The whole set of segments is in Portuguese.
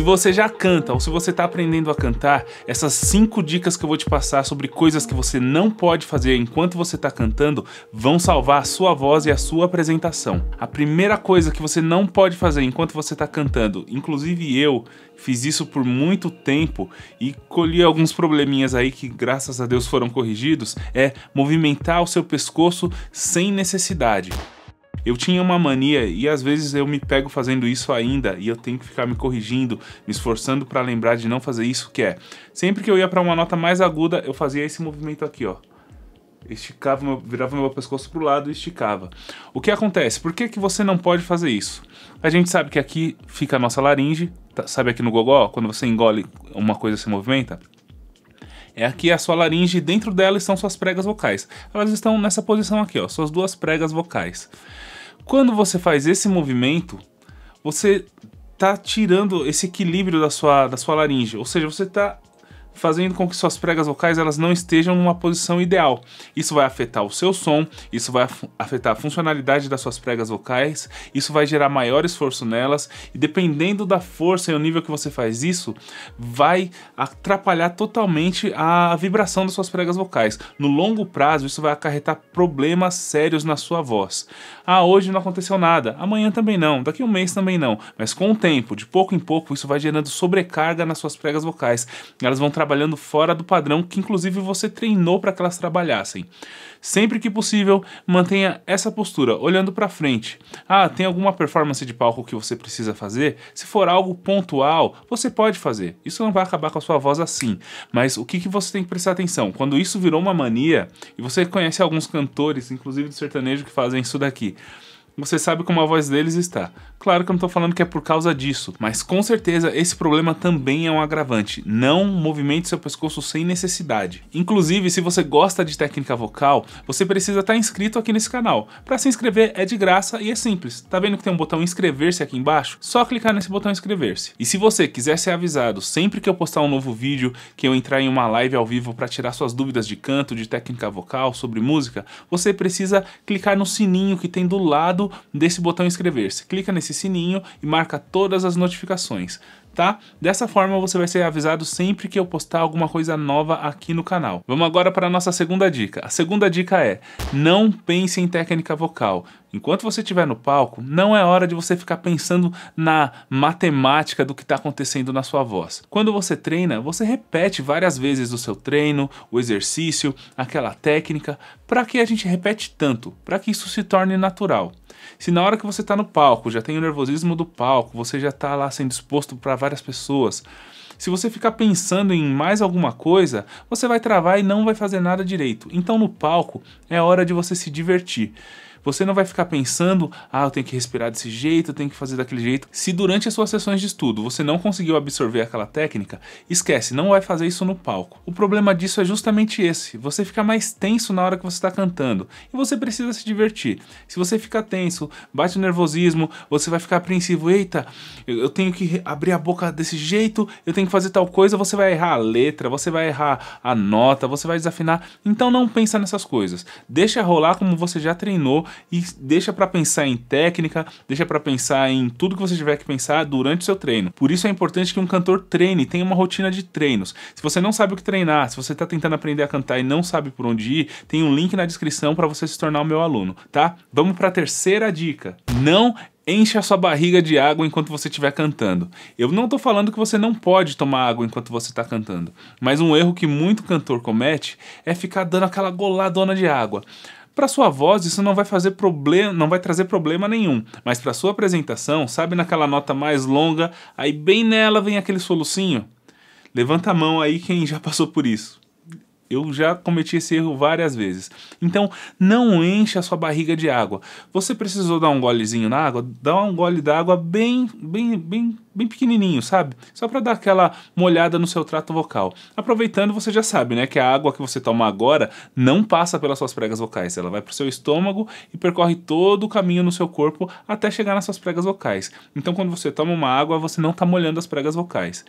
Se você já canta ou se você está aprendendo a cantar, essas cinco dicas que eu vou te passar sobre coisas que você não pode fazer enquanto você está cantando vão salvar a sua voz e a sua apresentação. A primeira coisa que você não pode fazer enquanto você está cantando, inclusive eu fiz isso por muito tempo e colhi alguns probleminhas aí que graças a Deus foram corrigidos, é movimentar o seu pescoço sem necessidade. Eu tinha uma mania e às vezes eu me pego fazendo isso ainda e eu tenho que ficar me corrigindo, me esforçando para lembrar de não fazer isso, que é sempre que eu ia para uma nota mais aguda, eu fazia esse movimento aqui, ó esticava, meu, virava meu pescoço pro lado e esticava. O que acontece? Por que, que você não pode fazer isso? A gente sabe que aqui fica a nossa laringe, tá, sabe aqui no gogó, quando você engole uma coisa se movimenta? É aqui a sua laringe e dentro dela estão suas pregas vocais. Elas estão nessa posição aqui, ó, suas duas pregas vocais. Quando você faz esse movimento, você tá tirando esse equilíbrio da sua, da sua laringe, ou seja, você tá fazendo com que suas pregas vocais elas não estejam numa posição ideal. Isso vai afetar o seu som, isso vai afetar a funcionalidade das suas pregas vocais, isso vai gerar maior esforço nelas e dependendo da força e o nível que você faz isso, vai atrapalhar totalmente a vibração das suas pregas vocais. No longo prazo, isso vai acarretar problemas sérios na sua voz. Ah, hoje não aconteceu nada, amanhã também não, daqui um mês também não, mas com o tempo, de pouco em pouco, isso vai gerando sobrecarga nas suas pregas vocais. Elas vão trabalhando fora do padrão que inclusive você treinou para que elas trabalhassem. Sempre que possível, mantenha essa postura, olhando para frente. Ah, tem alguma performance de palco que você precisa fazer? Se for algo pontual, você pode fazer. Isso não vai acabar com a sua voz assim. Mas o que, que você tem que prestar atenção? Quando isso virou uma mania, e você conhece alguns cantores, inclusive do sertanejo, que fazem isso daqui você sabe como a voz deles está. Claro que eu não estou falando que é por causa disso, mas com certeza esse problema também é um agravante. Não movimente seu pescoço sem necessidade. Inclusive, se você gosta de técnica vocal, você precisa estar tá inscrito aqui nesse canal. Para se inscrever é de graça e é simples. Tá vendo que tem um botão inscrever-se aqui embaixo? Só clicar nesse botão inscrever-se. E se você quiser ser avisado sempre que eu postar um novo vídeo, que eu entrar em uma live ao vivo para tirar suas dúvidas de canto, de técnica vocal, sobre música, você precisa clicar no sininho que tem do lado desse botão inscrever-se. Clica nesse sininho e marca todas as notificações, tá? Dessa forma você vai ser avisado sempre que eu postar alguma coisa nova aqui no canal. Vamos agora para a nossa segunda dica. A segunda dica é: não pense em técnica vocal. Enquanto você estiver no palco, não é hora de você ficar pensando na matemática do que está acontecendo na sua voz. Quando você treina, você repete várias vezes o seu treino, o exercício, aquela técnica. Para que a gente repete tanto? Para que isso se torne natural. Se na hora que você está no palco, já tem o nervosismo do palco, você já está lá sendo exposto para várias pessoas, se você ficar pensando em mais alguma coisa, você vai travar e não vai fazer nada direito. Então no palco é hora de você se divertir. Você não vai ficar pensando, ah, eu tenho que respirar desse jeito, eu tenho que fazer daquele jeito. Se durante as suas sessões de estudo você não conseguiu absorver aquela técnica, esquece, não vai fazer isso no palco. O problema disso é justamente esse: você fica mais tenso na hora que você está cantando e você precisa se divertir. Se você fica tenso, bate o nervosismo, você vai ficar apreensivo, eita, eu tenho que abrir a boca desse jeito, eu tenho que fazer tal coisa, você vai errar a letra, você vai errar a nota, você vai desafinar. Então não pensa nessas coisas. Deixa rolar como você já treinou, e deixa para pensar em técnica, deixa para pensar em tudo que você tiver que pensar durante o seu treino. Por isso é importante que um cantor treine, tenha uma rotina de treinos. Se você não sabe o que treinar, se você está tentando aprender a cantar e não sabe por onde ir, tem um link na descrição para você se tornar o meu aluno, tá? Vamos para a terceira dica. Não Encha a sua barriga de água enquanto você estiver cantando. Eu não estou falando que você não pode tomar água enquanto você está cantando, mas um erro que muito cantor comete é ficar dando aquela goladona de água. Para sua voz, isso não vai fazer problema, não vai trazer problema nenhum, mas para sua apresentação, sabe naquela nota mais longa, aí bem nela vem aquele solucinho? Levanta a mão aí quem já passou por isso. Eu já cometi esse erro várias vezes. Então, não enche a sua barriga de água. Você precisou dar um golezinho na água? Dá um gole d'água bem, bem, bem, bem pequenininho, sabe? Só para dar aquela molhada no seu trato vocal. Aproveitando, você já sabe, né, que a água que você toma agora não passa pelas suas pregas vocais, ela vai pro seu estômago e percorre todo o caminho no seu corpo até chegar nas suas pregas vocais. Então, quando você toma uma água, você não está molhando as pregas vocais.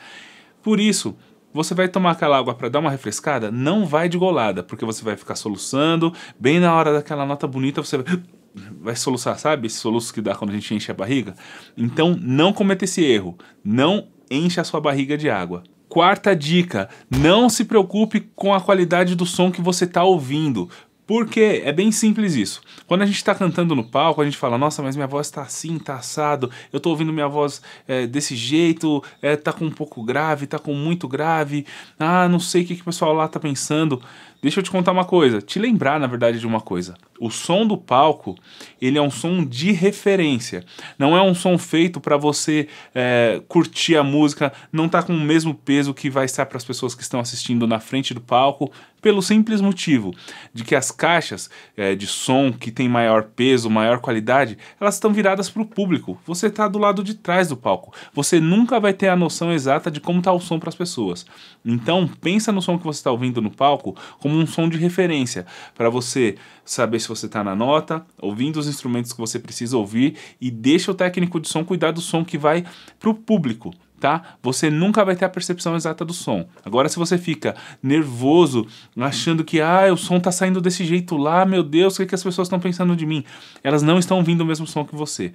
Por isso, você vai tomar aquela água para dar uma refrescada? Não vai de golada, porque você vai ficar soluçando, bem na hora daquela nota bonita você vai vai soluçar, sabe? Esse soluço que dá quando a gente enche a barriga. Então, não cometa esse erro. Não encha a sua barriga de água. Quarta dica: não se preocupe com a qualidade do som que você está ouvindo. Porque é bem simples isso. Quando a gente está cantando no palco, a gente fala, nossa, mas minha voz está assim, está assado, eu estou ouvindo minha voz é, desse jeito, está é, com um pouco grave, está com muito grave, ah, não sei o que, que o pessoal lá está pensando. Deixa eu te contar uma coisa, te lembrar, na verdade, de uma coisa. O som do palco, ele é um som de referência. Não é um som feito para você é, curtir a música, não tá com o mesmo peso que vai estar para as pessoas que estão assistindo na frente do palco, pelo simples motivo de que as caixas é, de som que tem maior peso, maior qualidade, elas estão viradas para o público. Você está do lado de trás do palco. Você nunca vai ter a noção exata de como está o som para as pessoas. Então pensa no som que você está ouvindo no palco como como um som de referência, para você saber se você está na nota, ouvindo os instrumentos que você precisa ouvir e deixa o técnico de som cuidar do som que vai para o público, tá? Você nunca vai ter a percepção exata do som. Agora, se você fica nervoso, achando que, ah, o som está saindo desse jeito lá, meu Deus, o que, é que as pessoas estão pensando de mim? Elas não estão ouvindo o mesmo som que você.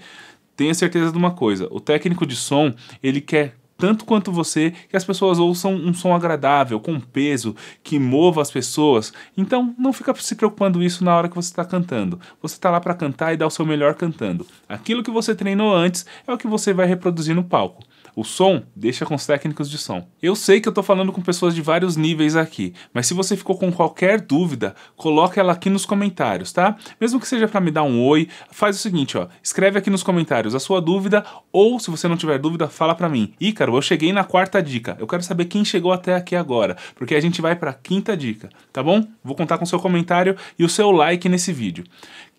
Tenha certeza de uma coisa, o técnico de som, ele quer tanto quanto você, que as pessoas ouçam um som agradável, com peso, que mova as pessoas. Então, não fica se preocupando isso na hora que você está cantando. Você está lá para cantar e dar o seu melhor cantando. Aquilo que você treinou antes é o que você vai reproduzir no palco. O som deixa com os técnicos de som. Eu sei que eu estou falando com pessoas de vários níveis aqui, mas se você ficou com qualquer dúvida, coloca ela aqui nos comentários, tá? Mesmo que seja para me dar um oi, faz o seguinte, ó, escreve aqui nos comentários a sua dúvida ou se você não tiver dúvida, fala para mim. Ícaro, eu cheguei na quarta dica. Eu quero saber quem chegou até aqui agora, porque a gente vai para a quinta dica, tá bom? Vou contar com seu comentário e o seu like nesse vídeo.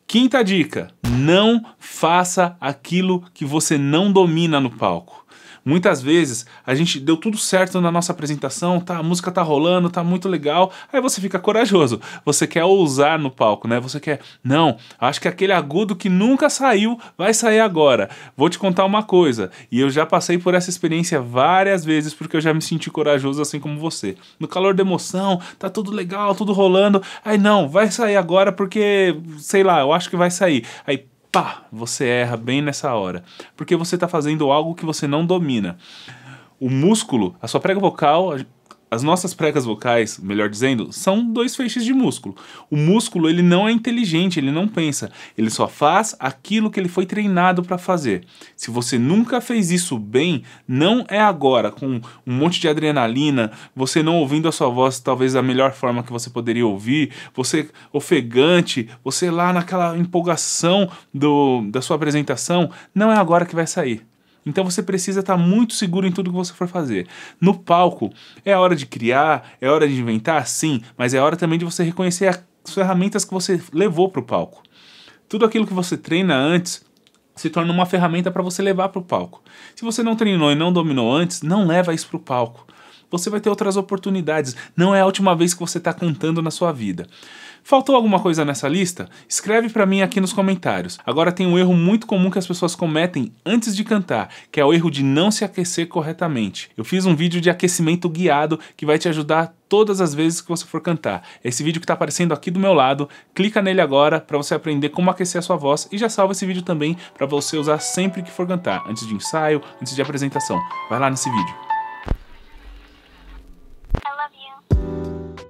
Quinta dica: não faça aquilo que você não domina no palco. Muitas vezes a gente deu tudo certo na nossa apresentação, tá, a música tá rolando, tá muito legal. Aí você fica corajoso, você quer ousar no palco, né? Você quer, não, acho que aquele agudo que nunca saiu vai sair agora. Vou te contar uma coisa, e eu já passei por essa experiência várias vezes porque eu já me senti corajoso assim como você. No calor da emoção, tá tudo legal, tudo rolando. Aí não, vai sair agora porque sei lá, eu acho que vai sair. Aí pá, você erra bem nessa hora, porque você está fazendo algo que você não domina. O músculo, a sua prega vocal, as nossas pregas vocais, melhor dizendo, são dois feixes de músculo. O músculo ele não é inteligente, ele não pensa, ele só faz aquilo que ele foi treinado para fazer. Se você nunca fez isso bem, não é agora com um monte de adrenalina, você não ouvindo a sua voz talvez da melhor forma que você poderia ouvir, você ofegante, você lá naquela empolgação do, da sua apresentação, não é agora que vai sair. Então você precisa estar muito seguro em tudo que você for fazer. No palco, é a hora de criar, é hora de inventar, sim, mas é hora também de você reconhecer as ferramentas que você levou para o palco. Tudo aquilo que você treina antes se torna uma ferramenta para você levar para o palco. Se você não treinou e não dominou antes, não leva isso para o palco você vai ter outras oportunidades. Não é a última vez que você está cantando na sua vida. Faltou alguma coisa nessa lista? Escreve para mim aqui nos comentários. Agora tem um erro muito comum que as pessoas cometem antes de cantar, que é o erro de não se aquecer corretamente. Eu fiz um vídeo de aquecimento guiado que vai te ajudar todas as vezes que você for cantar. Esse vídeo que está aparecendo aqui do meu lado, clica nele agora para você aprender como aquecer a sua voz e já salva esse vídeo também para você usar sempre que for cantar, antes de ensaio, antes de apresentação. Vai lá nesse vídeo.